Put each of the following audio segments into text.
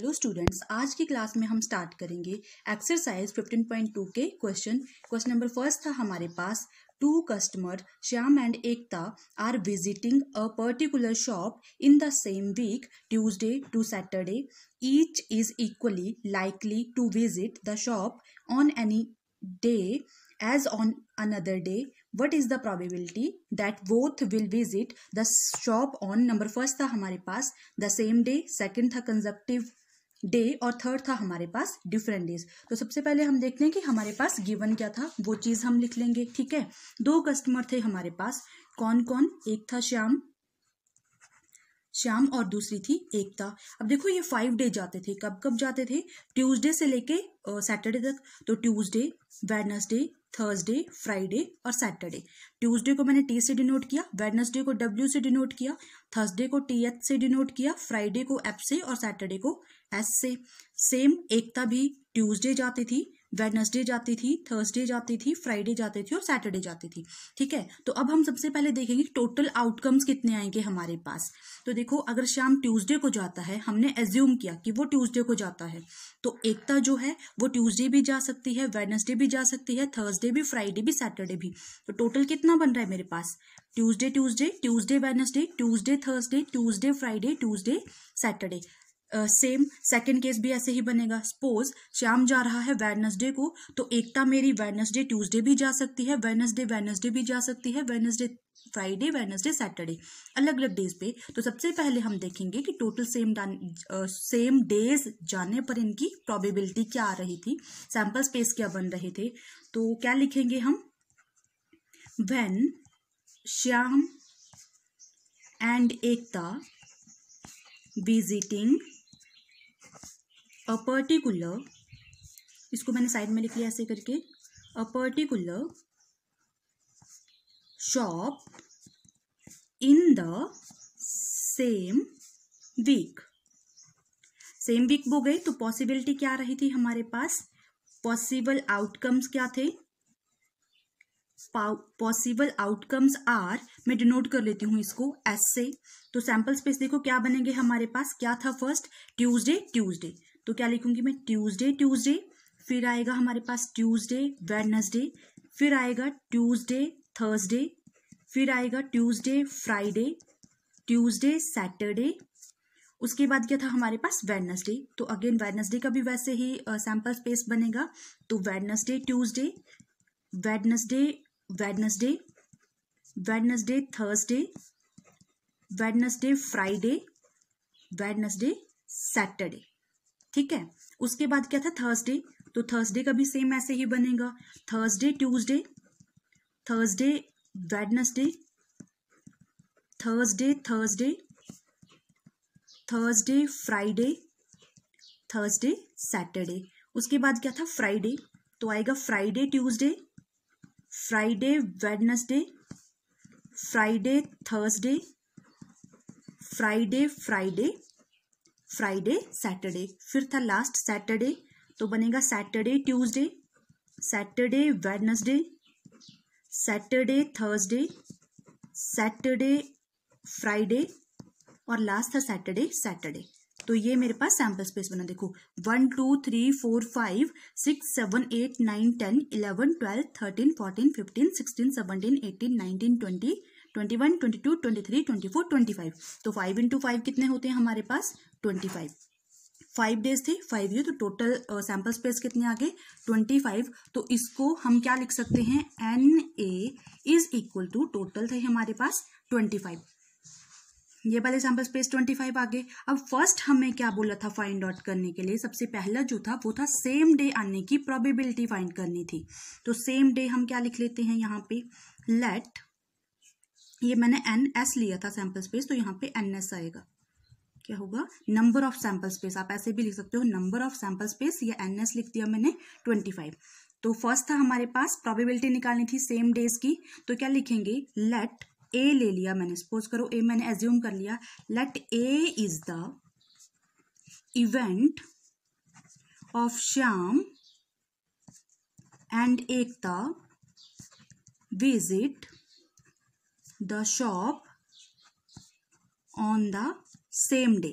hello students आज की class में हम स्टार्ट करेंगे एक्सरसाइज 15.2 के क्वेश्चन क्वेश्चन नंबर फर्स्ट था हमारे पास two customer Shyam and Ekta are visiting a particular shop in the same week Tuesday to Saturday each is equally likely to visit the shop on any day as on another day what is the probability that both will visit the shop on number first था हमारे पास the same day second था consecutive day और third था हमारे पास different days तो सबसे पहले हम देखते हैं कि हमारे पास गिवन क्या था वो चीज़ हम लिख लेंगे ठीक है दो कस्टमर थे हमारे पास कौन कौन एक था श्याम श्याम और दूसरी थी एकता अब देखो ये फाइव डे जाते थे कब कब जाते थे ट्यूसडे से लेके सैटरडे तक तो ट्यूसडे वेडनसडे थर्सडे फ्राइडे और सैटरडे ट्यूसडे को मैंने टी से डिनोट किया वेडनसडे को डब्ल्यू से डिनोट किया थर्सडे को टी एच से डिनोट किया फ्राइडे को एफ से और सैटरडे को एस से सेम एकता भी ट्यूसडे जाती थी वेडनसडे जाती थी थर्सडे जाती थी फ्राइडे जाती थी और सैटरडे जाती थी ठीक है तो अब हम सबसे पहले देखेंगे टोटल आउटकम्स कितने आएंगे हमारे पास तो देखो अगर शाम ट्यूसडे को जाता है हमने एज्यूम किया कि वो ट्यूसडे को जाता है तो एकता जो है वो ट्यूसडे भी जा सकती है वेडनसडे भी जा सकती है थर्सडे भी फ्राइडे भी सैटरडे भी तो टोटल कितना बन रहा है मेरे पास Tuesday Tuesday Tuesday Wednesday Tuesday Thursday Tuesday Friday Tuesday Saturday same second case भी ऐसे ही बनेगा सपोज श्याम जा रहा है वेनसडे को तो एकता मेरी वेडनेसडे ट्यूसडे भी जा सकती है वेनसडे वेडनेसडे भी जा सकती है वेडनेसडे फ्राइडे वेनसडे सैटरडे अलग अलग डेज पे तो सबसे पहले हम देखेंगे कि टोटल सेम सेम डेज जाने पर इनकी प्रोबेबिलिटी क्या आ रही थी सैम्पल स्पेस क्या बन रहे थे तो क्या लिखेंगे हम when Shyam and Ekta visiting a particular इसको मैंने साइड में लिख लिया ऐसे करके a particular shop in the same week same week बो गई तो पॉसिबिलिटी क्या रही थी हमारे पास पॉसिबल आउटकम्स क्या थे पॉसिबल आउटकम्स आर मैं डिनोट कर लेती हूं इसको एस से तो सैंपल स्पेस देखो क्या बनेंगे हमारे पास क्या था फर्स्ट ट्यूसडे ट्यूसडे तो क्या लिखूंगी मैं ट्यूजडे ट्यूजडे फिर आएगा हमारे पास ट्यूजडे वेडनसडे फिर आएगा ट्यूजडे थर्सडे फिर आएगा ट्यूजडे फ्राइडे ट्यूजडे सैटरडे उसके बाद क्या था हमारे पास वेडनसडे तो अगेन वेडनसडे का भी वैसे ही सैम्पल uh, स्पेस बनेगा तो Wednesday Tuesday Wednesday Wednesday Wednesday Thursday Wednesday Friday Wednesday Saturday ठीक है उसके बाद क्या था थर्सडे तो थर्सडे का भी सेम ऐसे ही बनेगा Thursday Tuesday Thursday Wednesday Thursday Thursday Thursday Friday Thursday Saturday उसके बाद क्या था फ्राइडे तो आएगा Friday Tuesday Friday Wednesday Friday Thursday Friday Friday Friday Saturday फिर था लास्ट सैटरडे तो बनेगा Saturday Tuesday Saturday Wednesday Saturday Thursday Saturday Friday और लास्ट था सैटरडे सैटरडे तो ये मेरे पास सैम्पल स्पेस बना देखो one two three four five six seven eight nine ten eleven twelve thirteen fourteen fifteen sixteen seventeen eighteen nineteen twenty twenty one twenty two twenty three twenty four twenty five तो five into five कितने होते हैं हमारे पास twenty five five days थे five ये तो total sample space कितने आ गए ट्वेंटी फाइव तो इसको हम क्या लिख सकते हैं N A is equal to total थे हमारे पास ट्वेंटी फाइव ये वाले सैम्पल स्पेस ट्वेंटी फाइव आ गए अब फर्स्ट हमें क्या बोला था फाइंड आउट करने के लिए सबसे पहला जो था वो था सेम डे आने की प्रोबेबिलिटी फाइंड करनी थी तो सेम डे हम क्या लिख लेते हैं यहाँ पे लेट ये मैंने एन एस लिया था सैम्पल स्पेस तो यहाँ पे एन एस आएगा क्या होगा नंबर ऑफ सैंपल स्पेस आप ऐसे भी लिख सकते हो नंबर ऑफ सैंपल स्पेस या एन एस लिख दिया मैंने ट्वेंटी फाइव तो फर्स्ट था हमारे पास प्रोबेबिलिटी निकालनी थी सेम डेज की तो क्या लिखेंगे लेट ए ले लिया मैंने सपोज करो ए मैंने एज्यूम कर लिया let A is the event of Shyam and Ekta visit the shop on the same day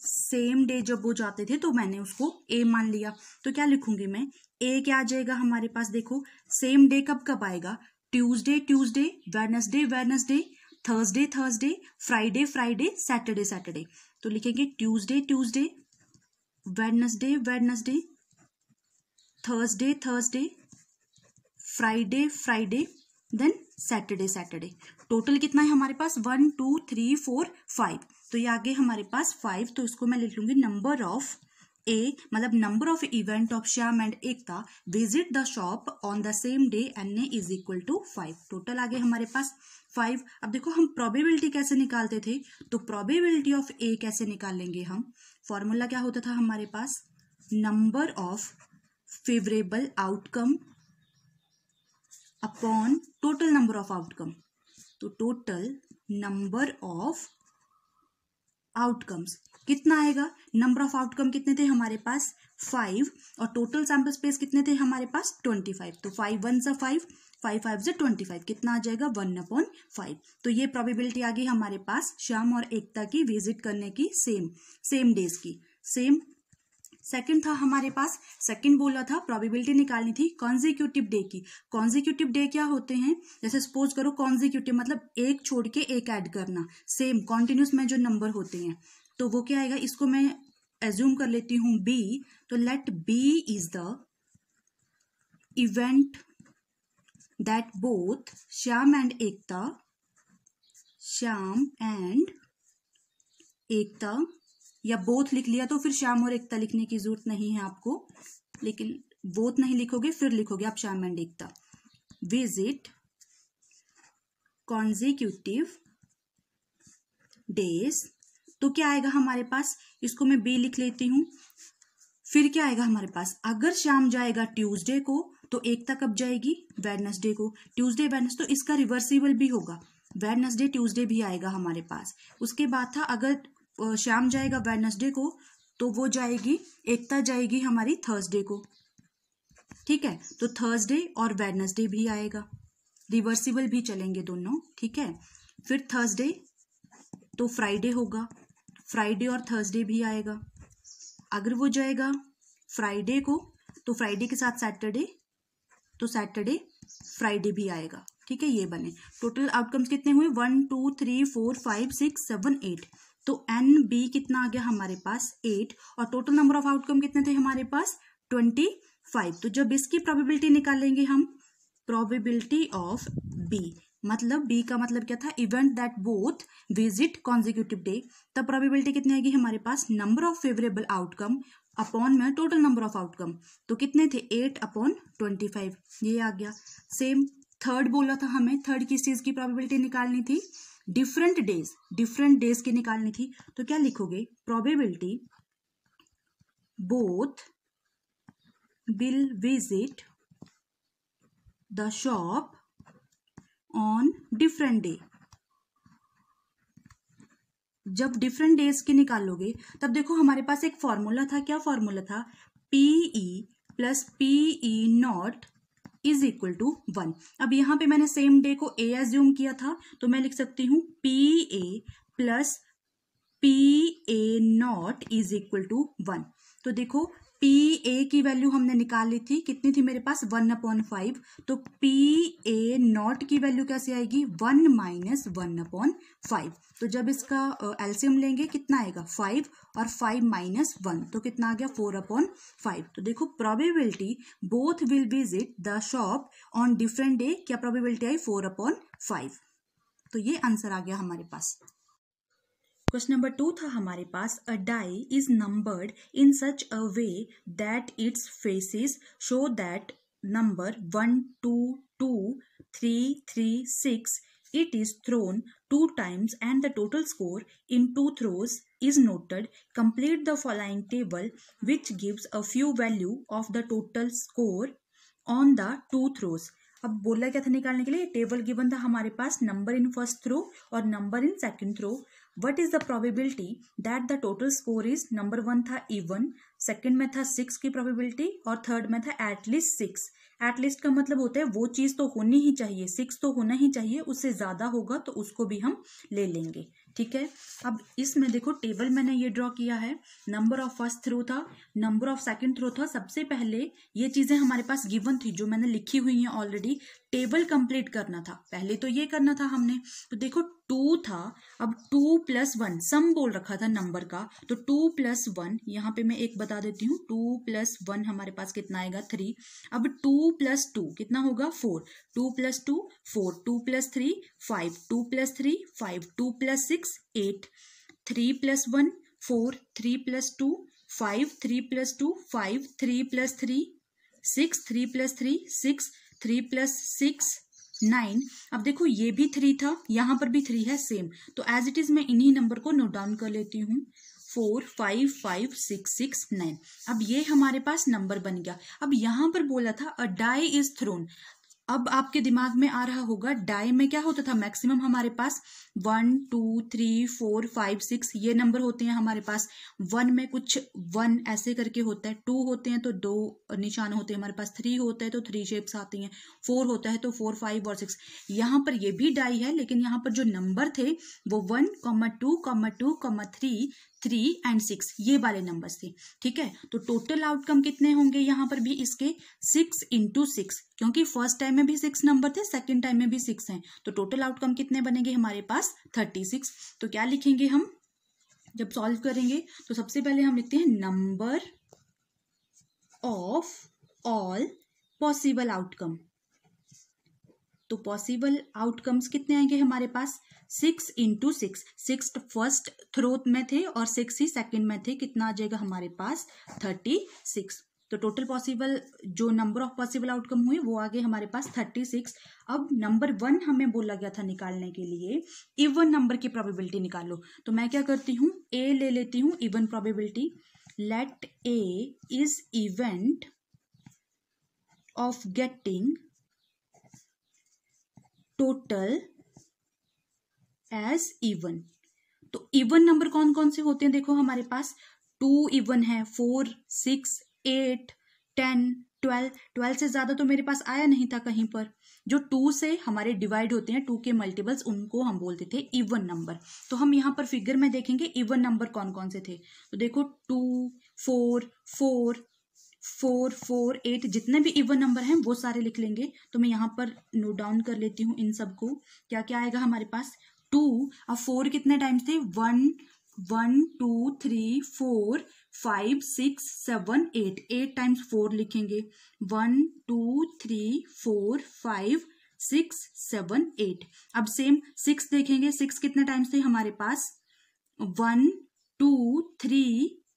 same day जब वो जाते थे तो मैंने उसको ए मान लिया तो क्या लिखूंगी मैं ए क्या आ जाएगा हमारे पास देखो सेम डे कब कब आएगा Tuesday Tuesday Wednesday Wednesday Thursday Thursday Friday Friday Saturday Saturday तो लिखेंगे Tuesday Tuesday Wednesday Wednesday Thursday Thursday Friday Friday then Saturday Saturday total कितना है हमारे पास one two three four five तो ये आगे हमारे पास फाइव तो इसको मैं लिख लूंगी नंबर ऑफ ए मतलब of event of Shyam and Ekta visit the shop on the same day N A is equal to five total आगे हमारे पास फाइव अब देखो हम प्रोबेबिलिटी कैसे निकालते थे तो प्रोबेबिलिटी ऑफ ए कैसे निकालेंगे हम फॉर्मूला क्या होता था हमारे पास number of favourable outcome upon total number of outcome तो टोटल नंबर ऑफ आउटकम्स कितना आएगा नंबर ऑफ आउटकम कितने थे हमारे पास फाइव और टोटल सैम्पल स्पेस कितने थे हमारे पास ट्वेंटी फाइव तो फाइव वन सा फाइव फाइव फाइव से ट्वेंटी फाइव कितना आ जाएगा वन अपॉन फाइव तो ये प्रोबेबिलिटी आ गई हमारे पास श्याम और एकता की विजिट करने की सेम सेम डेज की सेम सेकंड था हमारे पास सेकंड बोला था प्रोबेबिलिटी निकालनी थी कॉन्जिक्यूटिव डे की कॉन्जिक्यूटिव डे क्या होते हैं जैसे सपोज करो कॉन्जिक्यूटिव मतलब एक छोड़ के एक ऐड करना सेम कॉन्टिन्यूस में जो नंबर होते हैं तो वो क्या आएगा इसको मैं एज्यूम कर लेती हूँ बी तो let B is the event that both Shyam and Ekta Shyam and Ekta या बोथ लिख लिया तो फिर श्याम और एकता लिखने की जरूरत नहीं है आपको लेकिन बोथ नहीं लिखोगे फिर लिखोगे आप Shyam and Ekta visit consecutive days तो क्या आएगा हमारे पास इसको मैं बी लिख लेती हूँ फिर क्या आएगा हमारे पास अगर शाम जाएगा ट्यूसडे को तो एकता कब जाएगी वेडनेसडे को ट्यूसडे वेडनेस तो इसका रिवर्सिबल भी होगा वेडनेसडे ट्यूसडे भी आएगा हमारे पास उसके बाद था अगर श्याम जाएगा वेडनेसडे को तो वो जाएगी एकता जाएगी हमारी थर्सडे को ठीक है तो थर्सडे और वेडनेसडे भी आएगा रिवर्सिबल भी चलेंगे दोनों ठीक है फिर थर्सडे तो फ्राइडे होगा फ्राइडे और थर्सडे भी आएगा अगर वो जाएगा फ्राइडे को तो फ्राइडे के साथ सैटरडे तो सैटरडे फ्राइडे भी आएगा ठीक है ये बने टोटल आउटकम्स कितने हुए one two three four five six seven eight तो एन बी कितना आ गया हमारे पास एट और टोटल नंबर ऑफ आउटकम कितने थे हमारे पास ट्वेंटी फाइव तो जब इसकी प्रोबेबिलिटी निकालेंगे हम प्रोबेबिलिटी ऑफ बी मतलब बी का मतलब क्या था event that both visit consecutive day तब प्रोबेबिलिटी कितनी आएगी हमारे पास number of favourable outcome upon में टोटल नंबर ऑफ आउटकम तो कितने थे एट अपॉन ट्वेंटी फाइव ये आ गया सेम थर्ड बोला था हमें थर्ड किस चीज़ की प्रोबेबिलिटी निकालनी थी डिफरेंट डेज डिफरेंट डेज के निकालने की तो क्या लिखोगे probability both will visit the shop on different day जब डिफरेंट डेज के निकालोगे तब देखो हमारे पास एक फॉर्मूला था क्या फॉर्मूला था P E plus P E not is equal to one अब यहां पे मैंने सेम डे को ए एज्यूम किया था तो मैं लिख सकती हूं P A plus P A not is equal to one तो देखो पी ए की वैल्यू हमने निकाल ली थी कितनी थी मेरे पास वन अपॉन फाइव तो पी ए नॉट की वैल्यू कैसे आएगी one minus one upon five तो जब इसका एल्सियम uh, लेंगे कितना आएगा फाइव और फाइव माइनस वन तो कितना आ गया फोर अपॉन फाइव तो देखो probability both will visit the shop on different day क्या प्रोबेबिलिटी आई फोर अपॉन फाइव तो ये आंसर आ गया हमारे पास क्वेश्चन नंबर टू था हमारे पास a die is numbered in such a way that its faces show that number one two two three three six it is thrown two times and the total score in two throws is noted complete the following table which gives a few value of the total score on the two throws अब बोला क्या था निकालने के लिए table given था हमारे पास नंबर इन फर्स्ट थ्रो और number in second throw what is the probability that the total score is number one था इवन सेकेंड में था सिक्स की प्रोबेबिलिटी और थर्ड में था एटलीस्ट सिक्स एटलीस्ट का मतलब होता है वो चीज़ तो होनी ही चाहिए सिक्स तो होना ही चाहिए उससे ज़्यादा होगा तो उसको भी हम ले लेंगे ठीक है अब इसमें देखो टेबल मैंने ये ड्रॉ किया है नंबर ऑफ फर्स्ट थ्रो था नंबर ऑफ सेकेंड थ्रो था सबसे पहले ये चीज़ें हमारे पास गिवन थी जो मैंने लिखी हुई हैं ऑलरेडी टेबल कंप्लीट करना था पहले तो ये करना था हमने तो देखो टू था अब टू प्लस वन सम बोल रखा था नंबर का तो टू प्लस वन यहाँ पे मैं एक बता देती हूँ टू प्लस वन हमारे पास कितना आएगा थ्री अब टू प्लस टू कितना होगा four two plus two four two plus three five two plus three five two plus six eight three plus one four three plus two five three plus two five three plus three six three plus three six three plus six nine अब देखो ये भी three था यहाँ पर भी three है same तो एज इट इज मैं इन्हीं नंबर को नोट डाउन कर लेती हूँ four five five six six nine अब ये हमारे पास नंबर बन गया अब यहाँ पर बोला था अ डाई इज थ्रोन अब आपके दिमाग में आ रहा होगा डाई में क्या होता था मैक्सिमम हमारे पास one two three four five six ये नंबर होते हैं हमारे पास वन में कुछ वन ऐसे करके होता है टू होते हैं तो दो निशान होते हैं हमारे पास थ्री होता है तो थ्री शेप्स आती हैं फोर होता है तो फोर फाइव और सिक्स यहाँ पर ये भी डाई है लेकिन यहाँ पर जो नंबर थे वो one comma two comma two comma three three and six ये वाले नंबर्स थे ठीक है तो टोटल आउटकम कितने होंगे यहाँ पर भी इसके सिक्स इंटू सिक्स क्योंकि फर्स्ट टाइम में भी सिक्स नंबर थे सेकंड टाइम में भी सिक्स हैं तो टोटल आउटकम कितने बनेंगे हमारे पास थर्टी सिक्स तो क्या लिखेंगे हम जब सॉल्व करेंगे तो सबसे पहले हम लिखते हैं number of all possible outcome तो पॉसिबल आउटकम्स कितने आएंगे हमारे पास six into six six first तो थ्रोथ में थे और सिक्स ही सेकेंड में थे कितना आ जाएगा हमारे पास थर्टी सिक्स तो टोटल पॉसिबल जो नंबर ऑफ पॉसिबल आउटकम हुए वो आ गए हमारे पास थर्टी सिक्स अब नंबर वन हमें बोला गया था निकालने के लिए इवन नंबर की प्रोबेबिलिटी निकालो तो मैं क्या करती हूँ ए ले लेती हूँ even probability let A is event of getting total as even तो इवन नंबर कौन कौन से होते हैं देखो हमारे पास टू इवन है four six eight ten twelve twelve से ज़्यादा तो मेरे पास आया नहीं था कहीं पर जो टू से हमारे डिवाइड होते हैं टू के मल्टीपल्स उनको हम बोलते थे इवन नंबर तो हम यहाँ पर फिगर में देखेंगे इवन नंबर कौन कौन से थे तो देखो two four four four four eight जितने भी इवन नंबर हैं वो सारे लिख लेंगे तो मैं यहाँ पर नोट डाउन कर लेती हूँ इन सबको क्या क्या आएगा हमारे पास टू अब फोर कितने टाइम्स थे one one two three four five six seven eight eight times four लिखेंगे one two three four five six seven eight अब सेम सिक्स देखेंगे सिक्स कितने टाइम्स थे हमारे पास one two three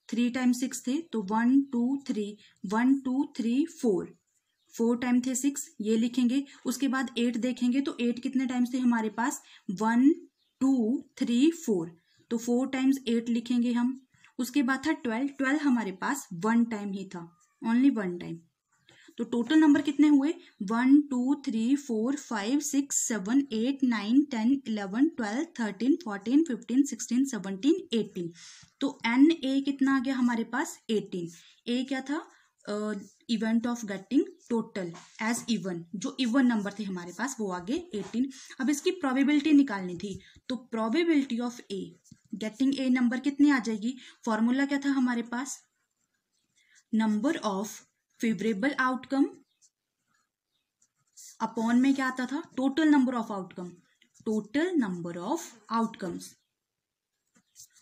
three times six थे तो one two three one two three four four time थे सिक्स ये लिखेंगे उसके बाद एट देखेंगे तो एट कितने टाइम्स थे हमारे पास वन टू थ्री फोर तो फोर टाइम्स एट लिखेंगे हम उसके बाद था ट्वेल्व ट्वेल्व हमारे पास वन टाइम ही था ओनली वन टाइम तो टोटल नंबर कितने हुए one two three four five six seven eight nine ten eleven twelve thirteen fourteen fifteen sixteen seventeen eighteen तो एन ए कितना आ गया हमारे पास एटीन ए क्या था event of getting total as even जो इवन नंबर थे हमारे पास वो आगे एटीन अब इसकी प्रोबेबिलिटी निकालनी थी तो probability of A getting A number कितनी आ जाएगी फॉर्मूला क्या था हमारे पास number of favourable outcome upon में क्या आता था total number of outcome total number of outcomes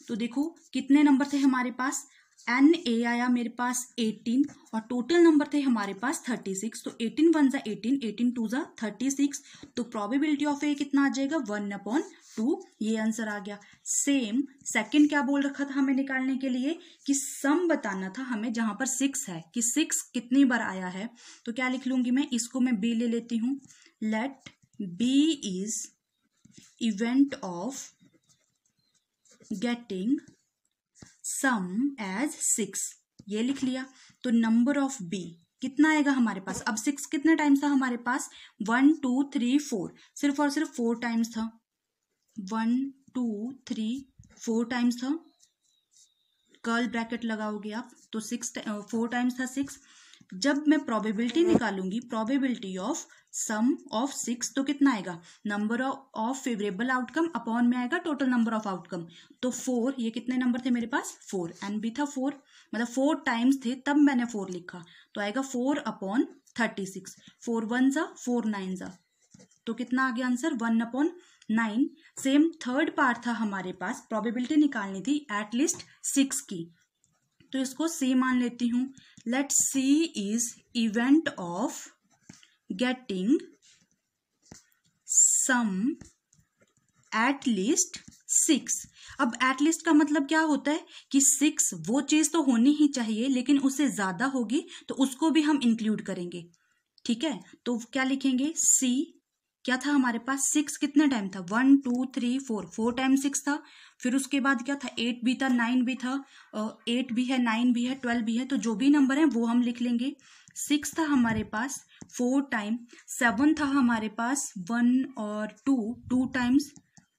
तो देखो कितने नंबर थे हमारे पास एन ए आया मेरे पास एटीन और टोटल नंबर थे हमारे पास थर्टी सिक्स तो एटीन वन ज़ा एटीन एटीन टू ज़ा थर्टी सिक्स तो प्रोबेबिलिटी ऑफ ए कितना आ जाएगा वन अपॉन टू ये आंसर आ गया सेम सेकंड क्या बोल रखा था हमें निकालने के लिए कि सम बताना था हमें जहां पर सिक्स है कि सिक्स कितनी बार आया है तो क्या लिख लूंगी मैं इसको मैं बी ले लेती हूँ let B is event of getting sum as six ये लिख लिया तो नंबर ऑफ बी कितना आएगा हमारे पास अब सिक्स कितने टाइम्स था हमारे पास वन टू थ्री फोर सिर्फ और सिर्फ फोर टाइम्स था one two three four times था कर्ल ब्रैकेट लगाओगे आप तो सिक्स फोर टाइम्स था सिक्स जब मैं प्रोबेबिलिटी निकालूंगी probability of sum of six तो कितना आएगा number of favourable outcome upon में आएगा टोटल नंबर ऑफ आउटकम तो फोर ये कितने नंबर थे मेरे पास फोर एन बी था फोर मतलब फोर टाइम्स थे तब मैंने फोर लिखा तो आएगा four upon thirty six four one सा फोर नाइन सा तो कितना आ गया answer one upon nine same third part था हमारे पास प्रॉबेबिलिटी निकालनी थी एटलीस्ट सिक्स की तो इसको सी मान लेती हूँ let C is event of getting sum at least six अब एटलीस्ट का मतलब क्या होता है कि सिक्स वो चीज तो होनी ही चाहिए लेकिन उससे ज्यादा होगी तो उसको भी हम इंक्लूड करेंगे ठीक है तो क्या लिखेंगे सी क्या था हमारे पास सिक्स कितने टाइम था one two three four four time six था फिर उसके बाद क्या था एट भी था नाइन भी था एट भी है नाइन भी है ट्वेल्व भी है तो जो भी नंबर है वो हम लिख लेंगे सिक्स था हमारे पास फोर टाइम सेवन था हमारे पास वन और टू टू टाइम्स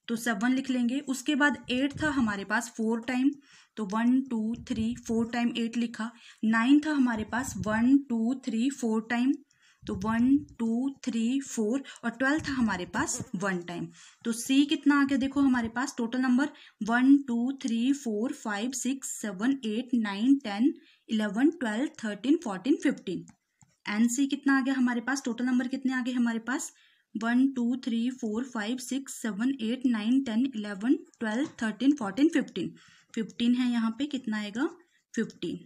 तो सेवन लिख लेंगे उसके बाद एट था हमारे पास फोर टाइम तो one two three four time eight लिखा नाइन था हमारे पास one two three four time तो वन टू थ्री फोर और ट्वेल्थ था हमारे पास वन टाइम तो सी कितना आ गया देखो हमारे पास total number one two three four five six seven eight nine ten eleven twelve thirteen fourteen fifteen N C कितना आ गया हमारे पास टोटल नंबर कितने आ गए हमारे पास one two three four five six seven eight nine ten eleven twelve thirteen fourteen fifteen fifteen है यहाँ पे कितना आएगा फिफ्टीन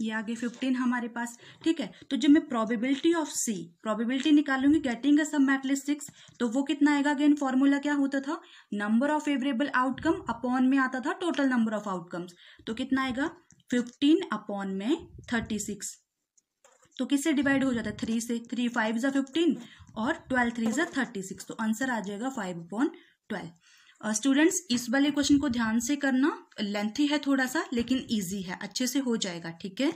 ये आगे फिफ्टीन हमारे पास ठीक है तो जब मैं प्रोबेबिलिटी ऑफ सी प्रोबेबिलिटी निकालूंगी गेटिंग सब मैटलिस सिक्स तो वो कितना आएगा अगेन फॉर्मूला क्या होता था number of favourable outcome upon में आता था टोटल नंबर ऑफ आउटकम्स तो कितना आएगा फिफ्टीन अपॉन में थर्टी सिक्स तो किससे डिवाइड हो जाता है थ्री से थ्री फाइव जो फिफ्टीन और ट्वेल्व थ्री जो थर्टी सिक्स तो आंसर आ जाएगा फाइव अपॉन ट्वेल्व स्टूडेंट्स इस वाले क्वेश्चन को ध्यान से करना लेंथी है थोड़ा सा लेकिन ईजी है अच्छे से हो जाएगा ठीक है